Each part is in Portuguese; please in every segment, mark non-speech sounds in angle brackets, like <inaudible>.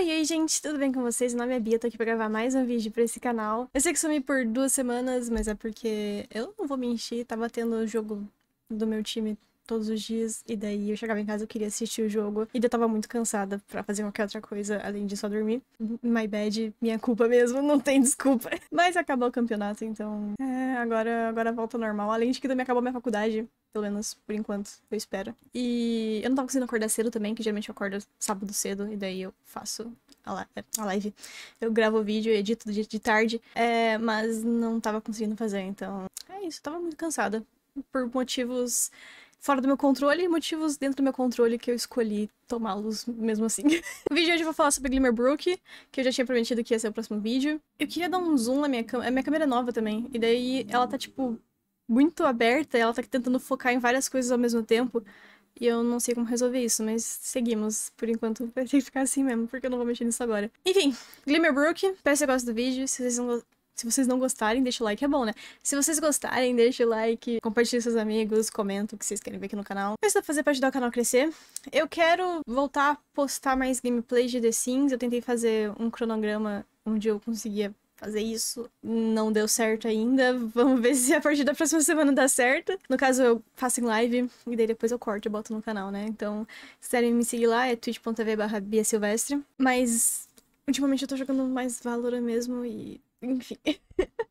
Oi, oi, gente, tudo bem com vocês? Meu nome é Bia, tô aqui pra gravar mais um vídeo pra esse canal. Eu sei que sumi por duas semanas, mas é porque eu não vou mentir, tava tendo o jogo do meu time todos os dias. E daí eu chegava em casa, eu queria assistir o jogo. E eu tava muito cansada para fazer qualquer outra coisa além de só dormir. My bad, minha culpa mesmo, <laughs> não tem desculpa. Mas acabou o campeonato, então. É, agora, agora volta ao normal. Além de que também acabou minha faculdade. Pelo menos por enquanto, eu espero. E eu não tava conseguindo acordar cedo também, que geralmente eu acordo sábado cedo, e daí eu faço a live. Eu gravo o vídeo, edito de tarde, é, mas não tava conseguindo fazer, então. É isso, tava muito cansada. Por motivos fora do meu controle e motivos dentro do meu controle que eu escolhi tomá-los mesmo assim. <laughs> o vídeo de hoje eu vou falar sobre Glimmer Brook que eu já tinha prometido que ia ser o próximo vídeo. Eu queria dar um zoom na minha câmera, a minha câmera é nova também, e daí ela tá, tipo, muito aberta, ela tá tentando focar em várias coisas ao mesmo tempo, e eu não sei como resolver isso, mas seguimos. Por enquanto <laughs> vai ter que ficar assim mesmo, porque eu não vou mexer nisso agora. Enfim, Brook, peço que vocês goste do vídeo, se vocês não se vocês não gostarem, deixa o like, é bom, né? Se vocês gostarem, deixa o like, compartilhe com seus amigos, comenta o que vocês querem ver aqui no canal. Precisa fazer ajudar o canal crescer. Eu quero voltar a postar mais gameplays de The Sims. Eu tentei fazer um cronograma onde eu conseguia fazer isso. Não deu certo ainda. <laughs> Vamos ver se a partir da próxima semana dá certo. No caso, eu faço em live e daí depois eu corto e boto no canal, né? Então, se quiserem me seguir lá, é twitch.tv barra Mas, ultimamente eu tô jogando mais Valorant mesmo e enfim. <laughs>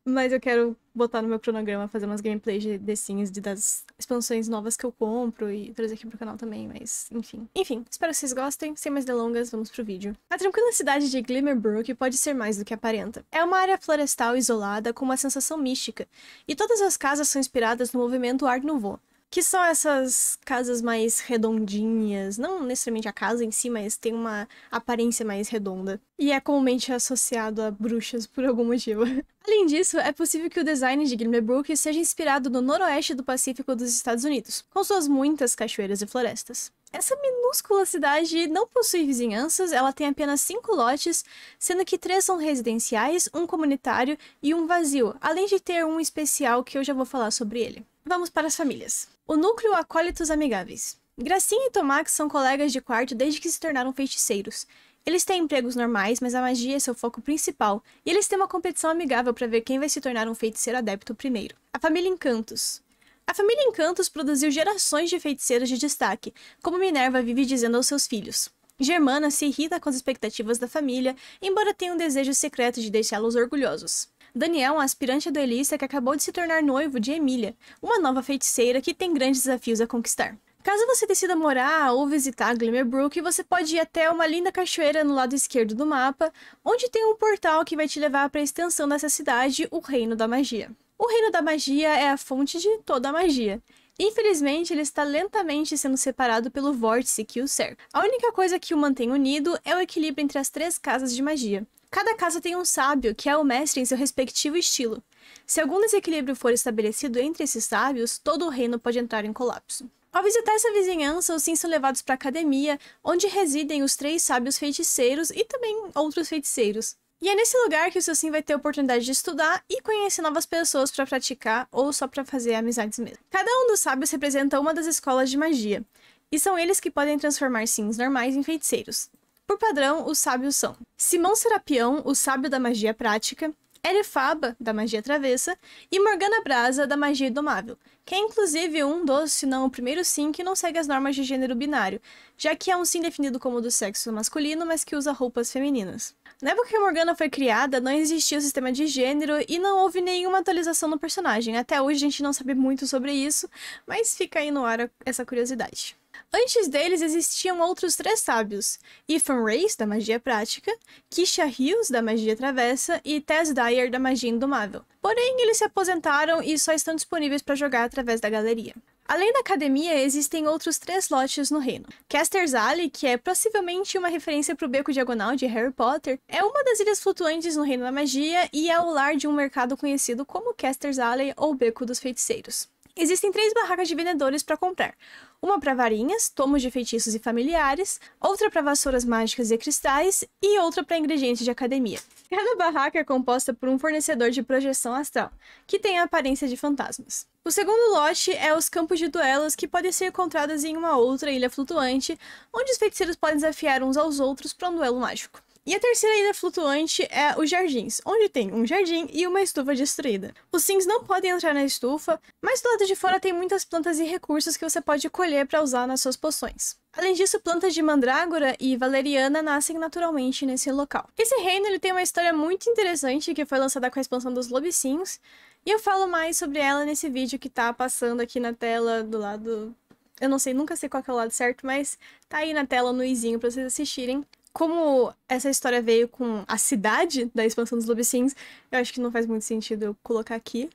Mas eu quero botar no meu cronograma, fazer umas gameplays de The Sims, de, das expansões novas que eu compro e trazer aqui pro canal também, mas enfim. Enfim, espero que vocês gostem. Sem mais delongas, vamos pro vídeo. A tranquila cidade de Glimmerbrook pode ser mais do que aparenta. É uma área florestal isolada com uma sensação mística, e todas as casas são inspiradas no movimento Art Nouveau, que são essas casas mais redondinhas, não necessariamente a casa em si, mas tem uma aparência mais redonda. E é comumente associado a bruxas por algum motivo. <laughs> Além disso, é possível que o design de Gilmer Brook seja inspirado no noroeste do Pacífico dos Estados Unidos, com suas muitas cachoeiras e florestas. Essa minúscula cidade não possui vizinhanças, ela tem apenas cinco lotes, sendo que três são residenciais, um comunitário e um vazio, além de ter um especial que eu já vou falar sobre ele. Vamos para as famílias. O núcleo Acólitos Amigáveis. Gracinha e Tomax são colegas de quarto desde que se tornaram feiticeiros. Eles têm empregos normais, mas a magia é seu foco principal, e eles têm uma competição amigável para ver quem vai se tornar um feiticeiro adepto primeiro. A família Encantos. A família Encantos produziu gerações de feiticeiros de destaque, como Minerva vive dizendo aos seus filhos. Germana se irrita com as expectativas da família, embora tenha um desejo secreto de deixá-los orgulhosos. Daniel, um aspirante duelista que acabou de se tornar noivo de Emília, uma nova feiticeira que tem grandes desafios a conquistar. Caso você decida morar ou visitar Glimmerbrook, você pode ir até uma linda cachoeira no lado esquerdo do mapa, onde tem um portal que vai te levar para a extensão dessa cidade, o Reino da Magia. O Reino da Magia é a fonte de toda a magia. Infelizmente, ele está lentamente sendo separado pelo vórtice que o cerca. A única coisa que o mantém unido é o equilíbrio entre as três casas de magia. Cada casa tem um sábio, que é o mestre em seu respectivo estilo. Se algum desequilíbrio for estabelecido entre esses sábios, todo o reino pode entrar em colapso. Ao visitar essa vizinhança, os sims são levados para a academia, onde residem os três sábios feiticeiros e também outros feiticeiros. E é nesse lugar que o seu sim vai ter a oportunidade de estudar e conhecer novas pessoas para praticar ou só para fazer amizades mesmo. Cada um dos sábios representa uma das escolas de magia, e são eles que podem transformar sims normais em feiticeiros. Por padrão, os sábios são Simão Serapião, o sábio da magia prática, Erefaba, da magia travessa, e Morgana Brasa, da magia indomável, que é inclusive um dos, se não o primeiro sim, que não segue as normas de gênero binário, já que é um sim definido como do sexo masculino, mas que usa roupas femininas. Na época que Morgana foi criada, não existia o sistema de gênero e não houve nenhuma atualização no personagem. Até hoje a gente não sabe muito sobre isso, mas fica aí no ar essa curiosidade. Antes deles existiam outros três sábios: Ethan Race, da magia prática, Kisha Hills da magia travessa e Tess Dyer, da magia indomável. Porém, eles se aposentaram e só estão disponíveis para jogar através da galeria. Além da academia, existem outros três lotes no reino. Caster's Alley, que é possivelmente uma referência para o beco diagonal de Harry Potter, é uma das ilhas flutuantes no reino da magia e é o lar de um mercado conhecido como Caster's Alley ou Beco dos Feiticeiros. Existem três barracas de vendedores para comprar: uma para varinhas, tomos de feitiços e familiares, outra para vassouras mágicas e cristais e outra para ingredientes de academia. Cada barraca é composta por um fornecedor de projeção astral, que tem a aparência de fantasmas. O segundo lote é os campos de duelos que podem ser encontrados em uma outra ilha flutuante, onde os feiticeiros podem desafiar uns aos outros para um duelo mágico. E a terceira ilha flutuante é os jardins, onde tem um jardim e uma estufa destruída. Os sims não podem entrar na estufa, mas do lado de fora tem muitas plantas e recursos que você pode colher para usar nas suas poções. Além disso, plantas de mandrágora e valeriana nascem naturalmente nesse local. Esse reino ele tem uma história muito interessante que foi lançada com a expansão dos lobicinhos, e eu falo mais sobre ela nesse vídeo que tá passando aqui na tela do lado... Eu não sei, nunca sei qual é o lado certo, mas tá aí na tela no izinho pra vocês assistirem como essa história veio com a cidade da expansão dos Lobisins, eu acho que não faz muito sentido eu colocar aqui.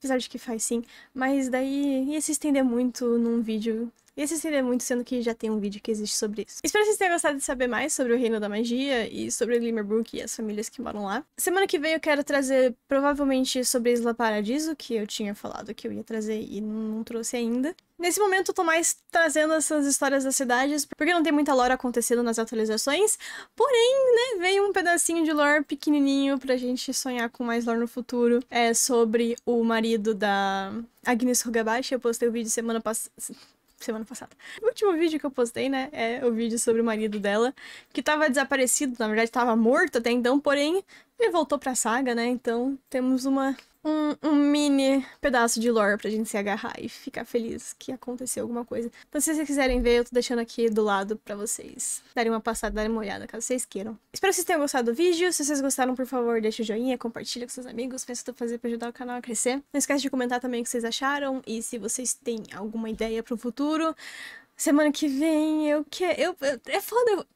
Apesar de que faz sim. Mas daí ia se estender muito num vídeo e esse seria é muito, sendo que já tem um vídeo que existe sobre isso. Espero que vocês tenham gostado de saber mais sobre o Reino da Magia e sobre Glimmerbrook e as famílias que moram lá. Semana que vem eu quero trazer, provavelmente, sobre Isla Paradiso, que eu tinha falado que eu ia trazer e não trouxe ainda. Nesse momento eu tô mais trazendo essas histórias das cidades, porque não tem muita lore acontecendo nas atualizações, porém, né, veio um pedacinho de lore pequenininho pra gente sonhar com mais lore no futuro, é sobre o marido da Agnes Rugabashi, eu postei o vídeo semana passada semana passada. O último vídeo que eu postei, né, é o vídeo sobre o marido dela, que tava desaparecido, na verdade tava morto até então, porém, ele voltou pra saga, né, então temos uma um, um, mini pedaço de lore pra gente se agarrar e ficar feliz que aconteceu alguma coisa. Então, se vocês quiserem ver, eu tô deixando aqui do lado pra vocês darem uma passada, darem uma olhada, caso vocês queiram. Espero que vocês tenham gostado do vídeo. Se vocês gostaram, por favor, deixa o joinha, compartilha com seus amigos, pensa o tudo fazer pra ajudar o canal a crescer. Não esquece de comentar também o que vocês acharam e se vocês têm alguma ideia pro futuro. Semana que vem eu quero. Eu, eu, é foda. Eu...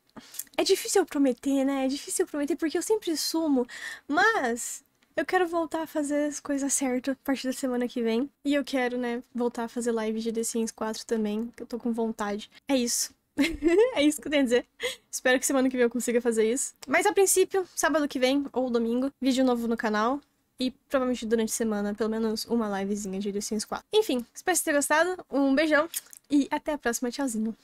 É difícil eu prometer, né? É difícil eu prometer porque eu sempre sumo. Mas eu quero voltar a fazer as coisas certas a partir da semana que vem. E eu quero, né, voltar a fazer live de The Sims 4 também, que eu tô com vontade. É isso. <laughs> é isso que eu tenho a dizer. Espero que semana que vem eu consiga fazer isso. Mas a princípio, sábado que vem, ou domingo, vídeo novo no canal. E provavelmente durante a semana, pelo menos uma livezinha de The Sims 4. Enfim, espero que você tenha gostado. Um beijão e até a próxima. Tchauzinho.